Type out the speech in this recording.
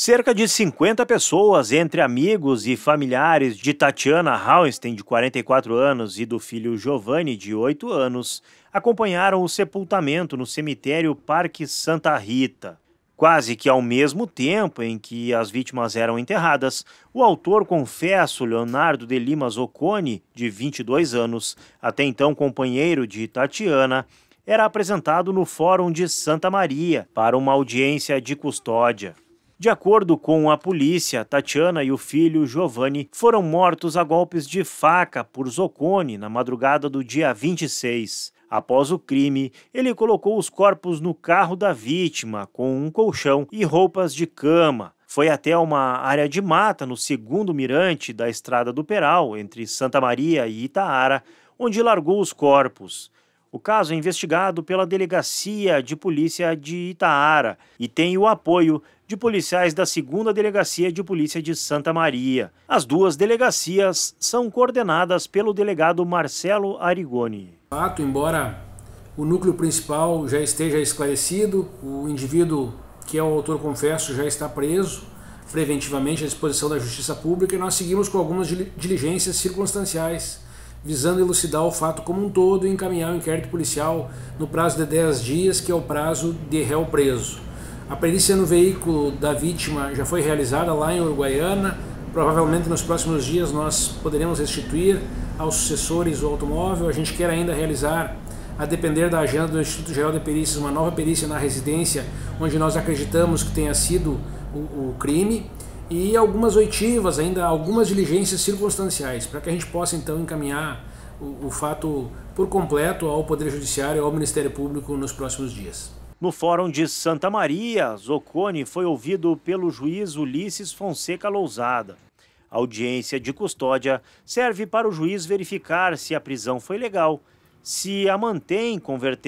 Cerca de 50 pessoas, entre amigos e familiares de Tatiana Hauenstein, de 44 anos, e do filho Giovanni, de 8 anos, acompanharam o sepultamento no cemitério Parque Santa Rita. Quase que ao mesmo tempo em que as vítimas eram enterradas, o autor confesso Leonardo de Lima Zocconi, de 22 anos, até então companheiro de Tatiana, era apresentado no Fórum de Santa Maria para uma audiência de custódia. De acordo com a polícia, Tatiana e o filho Giovanni foram mortos a golpes de faca por Zoccone na madrugada do dia 26. Após o crime, ele colocou os corpos no carro da vítima com um colchão e roupas de cama. Foi até uma área de mata no segundo mirante da Estrada do Peral, entre Santa Maria e Itaara, onde largou os corpos. O caso é investigado pela Delegacia de Polícia de Itaara e tem o apoio de policiais da 2 Delegacia de Polícia de Santa Maria. As duas delegacias são coordenadas pelo delegado Marcelo Arigoni. Fato, embora o núcleo principal já esteja esclarecido, o indivíduo que é o autor confesso já está preso preventivamente à disposição da Justiça Pública e nós seguimos com algumas diligências circunstanciais visando elucidar o fato como um todo e encaminhar o inquérito policial no prazo de 10 dias, que é o prazo de réu preso. A perícia no veículo da vítima já foi realizada lá em Uruguaiana. Provavelmente nos próximos dias nós poderemos restituir aos sucessores o automóvel. A gente quer ainda realizar, a depender da agenda do Instituto Geral de Perícias, uma nova perícia na residência onde nós acreditamos que tenha sido o, o crime e algumas oitivas, ainda algumas diligências circunstanciais, para que a gente possa então encaminhar o, o fato por completo ao Poder Judiciário e ao Ministério Público nos próximos dias. No Fórum de Santa Maria, Zocconi foi ouvido pelo juiz Ulisses Fonseca Lousada. A audiência de custódia serve para o juiz verificar se a prisão foi legal, se a mantém convertendo.